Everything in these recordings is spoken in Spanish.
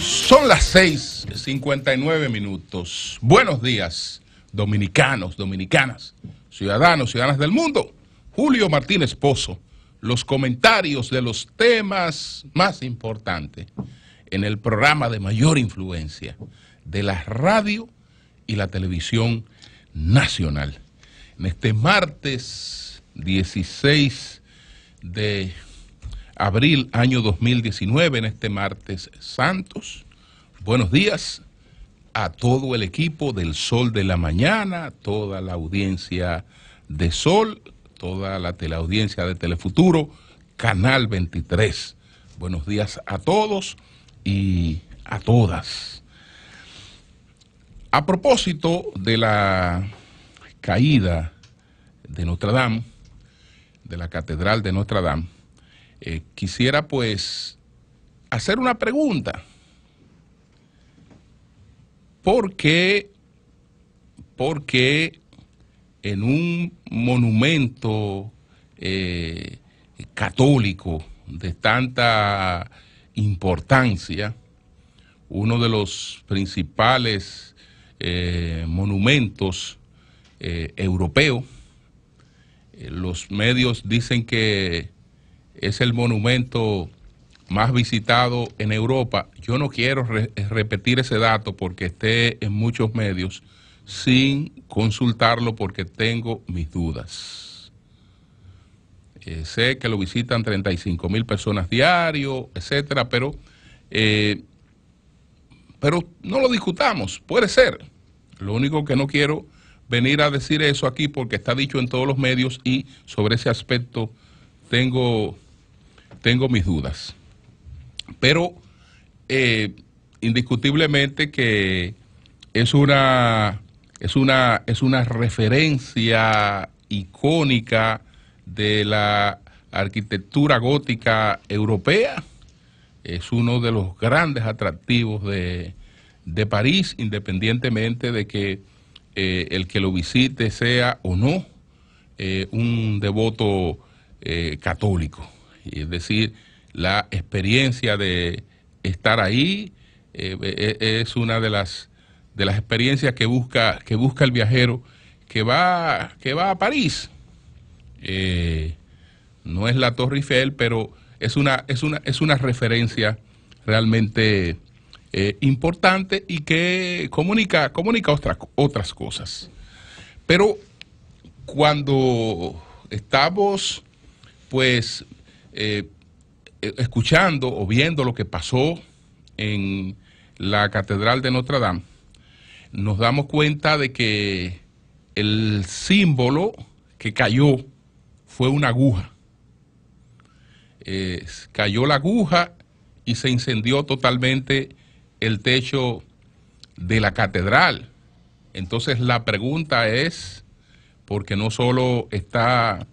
Son las 6:59 minutos. Buenos días, dominicanos, dominicanas, ciudadanos, ciudadanas del mundo. Julio Martínez Pozo, los comentarios de los temas más importantes en el programa de mayor influencia de la radio y la televisión nacional. En este martes 16 de abril año 2019 en este martes santos. Buenos días a todo el equipo del Sol de la Mañana, toda la audiencia de Sol, toda la teleaudiencia de Telefuturo, Canal 23. Buenos días a todos y a todas. A propósito de la caída de Notre Dame, de la Catedral de Notre Dame, eh, quisiera pues hacer una pregunta. ¿Por qué, en un monumento eh, católico de tanta importancia, uno de los principales eh, monumentos europeos, eh, los medios dicen que es el monumento más visitado en Europa. Yo no quiero repetir ese dato porque esté en muchos medios sin consultarlo porque tengo mis dudas. Eh, sé que lo visitan 35 mil personas diario, etcétera, pero, eh, pero no lo discutamos, puede ser. Lo único que no quiero venir a decir eso aquí porque está dicho en todos los medios y sobre ese aspecto tengo, tengo mis dudas. Pero eh, indiscutiblemente que es una, es una, es una referencia icónica de la arquitectura gótica europea. Es uno de los grandes atractivos de, de París, independientemente de que eh, el que lo visite sea o no eh, un devoto eh, católico. Es decir, la experiencia de estar ahí e, e, es una de las, de las experiencias que busca, que busca el viajero que va, que va a París. no es la Torre Eiffel, pero es una, es una, es una referencia realmente eh, importante y que comunica, comunica otras cosas. Pero cuando estamos pues eh, eh, escuchando o viendo lo que pasó en la Catedral de Notre Dame, nos damos cuenta de que el símbolo que cayó fue una aguja. cayó la aguja y se incendió totalmente el techo de la catedral. Entonces la pregunta es, porque no solo está,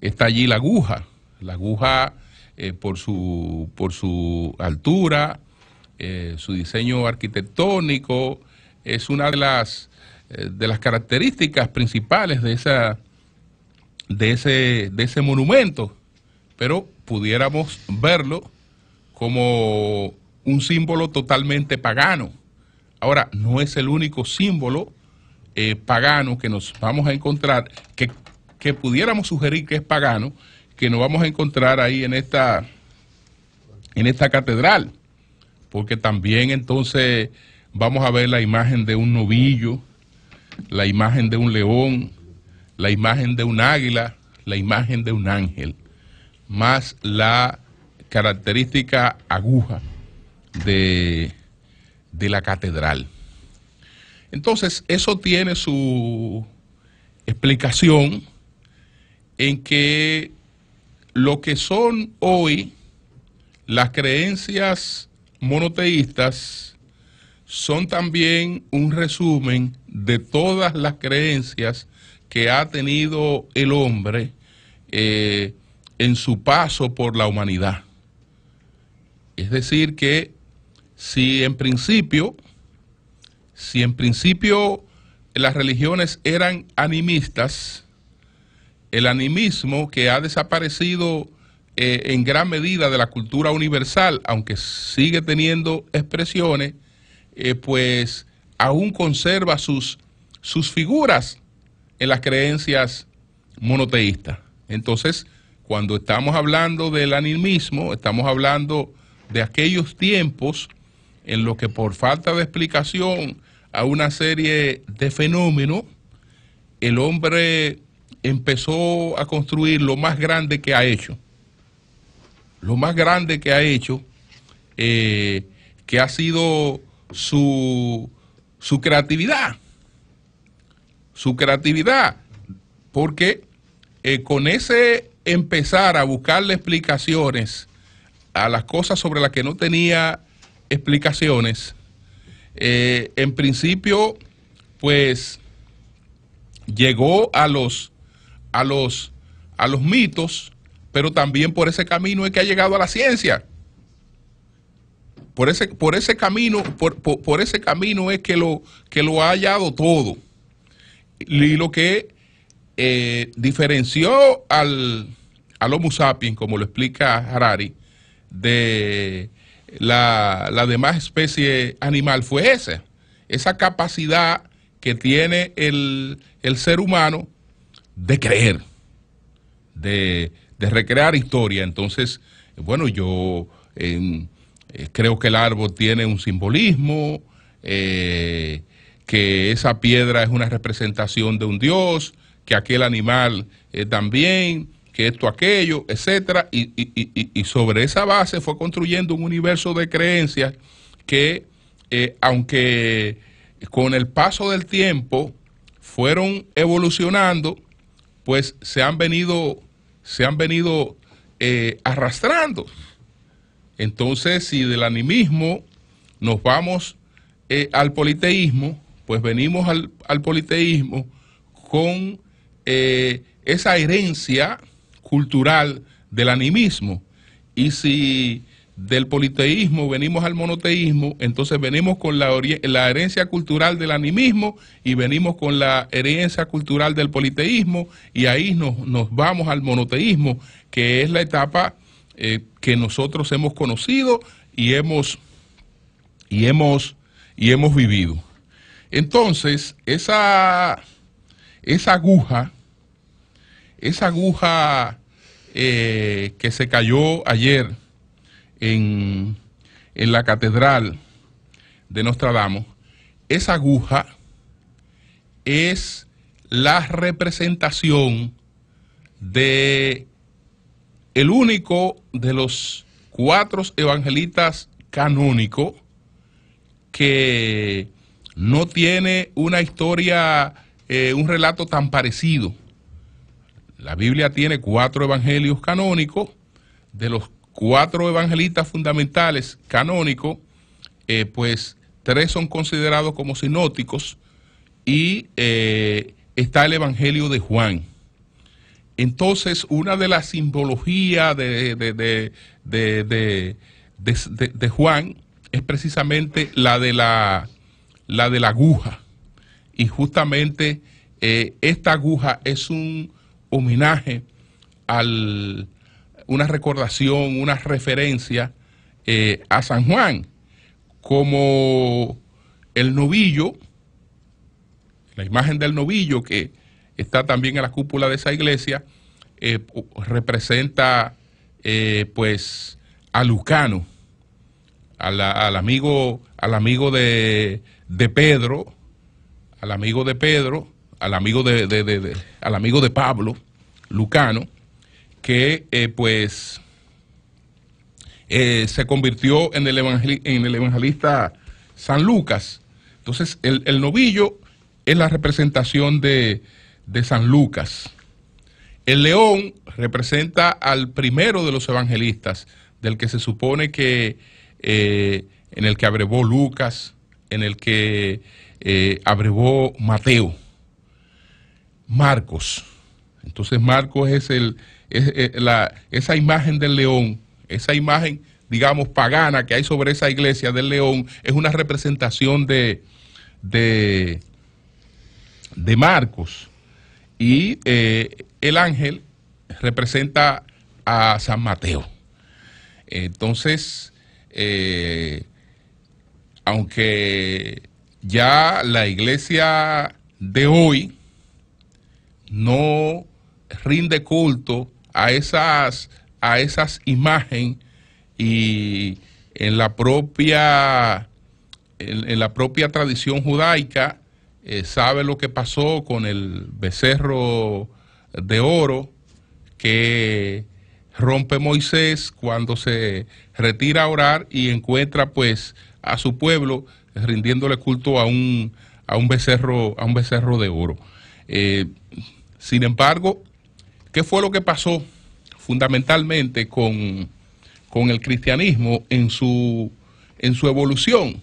está allí la aguja, la aguja eh, por, su, por su altura, eh, su diseño arquitectónico, es una de las, eh, de las características principales de, esa, de, ese, de ese monumento, pero pudiéramos verlo como un símbolo totalmente pagano. Ahora, no es el único símbolo eh, pagano que nos vamos a encontrar, que, que, pudiéramos sugerir que es pagano, que nos vamos a encontrar ahí en esta, en esta catedral, porque también entonces vamos a ver la imagen de un novillo, la imagen de un león, la imagen de un águila, la imagen de un ángel, más la característica aguja de, la catedral. Entonces, eso tiene su explicación en que lo que son hoy las creencias monoteístas son también un resumen de todas las creencias que ha tenido el hombre eh, en su paso por la humanidad. Es decir, que si en principio, si en principio las religiones eran animistas, el animismo que ha desaparecido eh, en gran medida de la cultura universal, aunque sigue teniendo expresiones, eh, pues aún conserva sus, sus figuras en las creencias monoteístas. Entonces, cuando estamos hablando del animismo, estamos hablando de aquellos tiempos en lo que por falta de explicación a una serie de fenómenos, el hombre empezó a construir lo más grande que ha hecho. Lo más grande que ha hecho, eh, que ha sido su, creatividad. Su creatividad. Porque eh, con ese empezar a buscarle explicaciones a las cosas sobre las que no tenía explicaciones. Eh, en principio, pues llegó a los, a los, a los mitos, pero también por ese camino es que ha llegado a la ciencia. Por ese, por ese camino, por, ese camino es que lo, que lo ha hallado todo. Y lo que eh, diferenció al, al Homo sapiens, como lo explica Harari, de la, la demás especie animal fue esa, esa capacidad que tiene el, el ser humano de creer, de, de, recrear historia. Entonces, bueno, yo eh, creo que el árbol tiene un simbolismo, eh, que esa piedra es una representación de un dios, que aquel animal eh, también, que esto, aquello, etcétera, y, y, y, sobre esa base fue construyendo un universo de creencias que, eh, aunque con el paso del tiempo fueron evolucionando, pues se han venido, se han venido eh, arrastrando. Entonces, si del animismo nos vamos eh, al politeísmo, pues venimos al, al politeísmo con esa herencia cultural del animismo. Y si del politeísmo venimos al monoteísmo, entonces venimos con la, herencia cultural del animismo y venimos con la herencia cultural del politeísmo y ahí nos, vamos al monoteísmo, que es la etapa eh, que nosotros hemos conocido y hemos, y hemos, y hemos vivido. Entonces, esa, esa aguja, esa aguja eh, que se cayó ayer en, la catedral de Nostradamus, esa aguja es la representación de el único de los cuatro evangelistas canónicos que no tiene una historia, eh, un relato tan parecido. La Biblia tiene cuatro evangelios canónicos, de los cuatro evangelistas fundamentales canónicos, eh, pues tres son considerados como sinóticos y eh, está el Evangelio de Juan. Entonces, una de las simbologías de, Juan es precisamente la de la, la, de la aguja. Y justamente eh, esta aguja es un homenaje al una recordación, una referencia eh, a San Juan, como el novillo, la imagen del novillo que está también en la cúpula de esa iglesia, eh, representa eh, pues a Lucano, al amigo, al amigo de Pedro, al amigo de Pedro, al amigo de, al amigo de Pablo, Lucano, que eh, pues eh, se convirtió en el, evangelista San Lucas. Entonces, el, novillo es la representación de, San Lucas. El león representa al primero de los evangelistas, del que se supone que eh, en el que abrevó Lucas, en el que abrevó Mateo. Marcos. Entonces Marcos es, el, eh, esa imagen del león, esa imagen, digamos, pagana que hay sobre esa iglesia del león, es una representación de, de, de Marcos. Y eh, el ángel representa a San Mateo. Entonces, eh, aunque ya la iglesia de hoy, no rinde culto a esas, a esas imágenes y en la propia, en, la propia tradición judaica eh, sabe lo que pasó con el becerro de oro que rompe Moisés cuando se retira a orar y encuentra pues a su pueblo rindiéndole culto a un, a un becerro, a un becerro de oro. Eh, sin embargo, ¿qué fue lo que pasó fundamentalmente con, el cristianismo en su, en su evolución?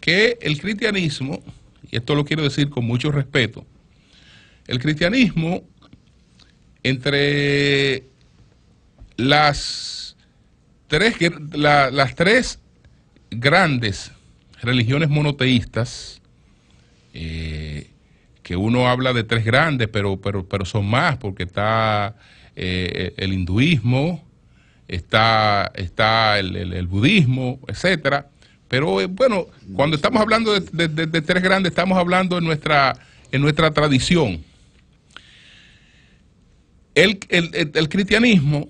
Que el cristianismo, y esto lo quiero decir con mucho respeto, el cristianismo entre las tres, las tres grandes religiones monoteístas, eh, que uno habla de tres grandes, pero, pero, pero son más, porque está eh, el hinduismo, está, está el, budismo, etcétera. Pero eh, bueno, cuando estamos hablando de, tres grandes, estamos hablando en nuestra, en nuestra tradición. El, cristianismo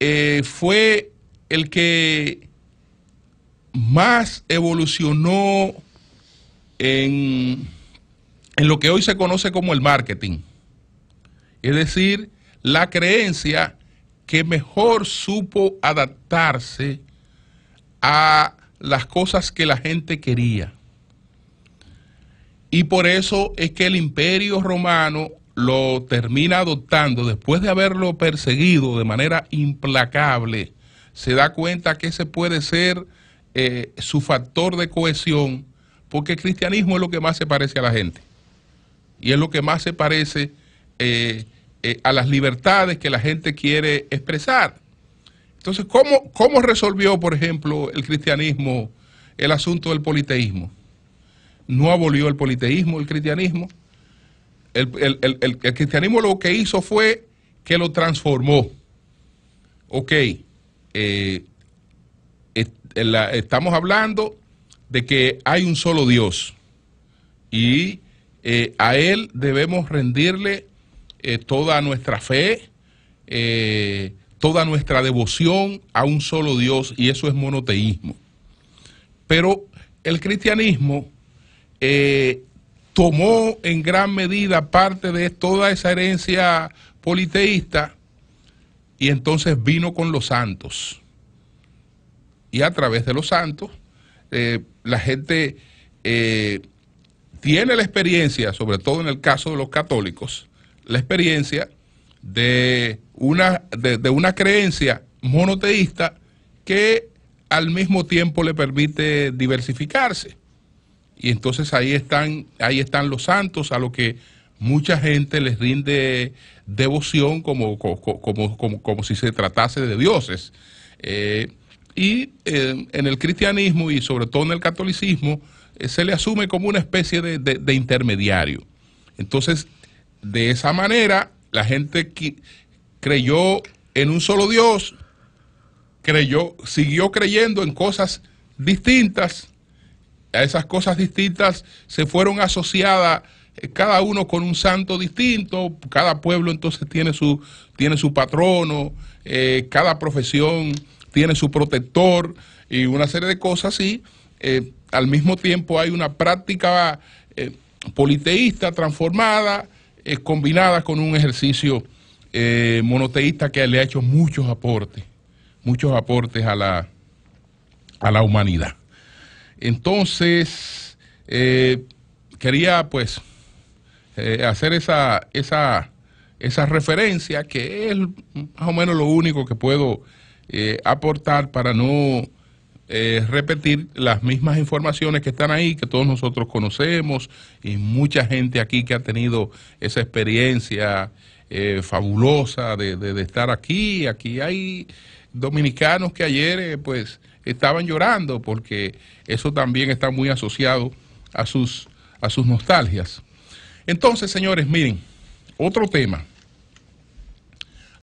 eh, fue el que más evolucionó en en lo que hoy se conoce como el marketing, es decir, la creencia que mejor supo adaptarse a las cosas que la gente quería. Y por eso es que el imperio romano lo termina adoptando después de haberlo perseguido de manera implacable. Se da cuenta que ese puede ser eh, su factor de cohesión, porque el cristianismo es lo que más se parece a la gente y es lo que más se parece eh, eh, a las libertades que la gente quiere expresar. Entonces, ¿cómo, resolvió, por ejemplo, el cristianismo el asunto del politeísmo? No abolió el politeísmo, el cristianismo. El, cristianismo lo que hizo fue que lo transformó. Ok, eh, estamos hablando de que hay un solo Dios y eh, a Él debemos rendirle eh, toda nuestra fe, eh, toda nuestra devoción a un solo Dios, y eso es monoteísmo. Pero el cristianismo tomó en gran medida parte de toda esa herencia politeísta y entonces vino con los santos. Y a través de los santos, la gente tiene la experiencia, sobre todo en el caso de los católicos, la experiencia de una, de, una creencia monoteísta que al mismo tiempo le permite diversificarse. Y entonces ahí están, ahí están los santos a lo que mucha gente les rinde devoción como, como, si se tratase de dioses. Eh, y eh, en el cristianismo y sobre todo en el catolicismo, se le asume como una especie de, intermediario. Entonces, de esa manera, la gente que creyó en un solo Dios, creyó, siguió creyendo en cosas distintas. A esas cosas distintas se fueron asociadas eh, cada uno con un santo distinto, cada pueblo entonces tiene su, tiene su patrono, eh, cada profesión tiene su protector y una serie de cosas así al mismo tiempo hay una práctica eh, politeísta transformada, eh, combinada con un ejercicio eh, monoteísta que le ha hecho muchos aportes, muchos aportes a la, a la humanidad. Entonces, quería pues hacer esa, esa, esa referencia que es más o menos lo único que puedo aportar para no eh, repetir las mismas informaciones que están ahí, que todos nosotros conocemos y mucha gente aquí que ha tenido esa experiencia eh, fabulosa de, estar aquí. Aquí hay dominicanos que ayer eh, pues estaban llorando porque eso también está muy asociado a sus, a sus nostalgias. Entonces, señores, miren, otro tema.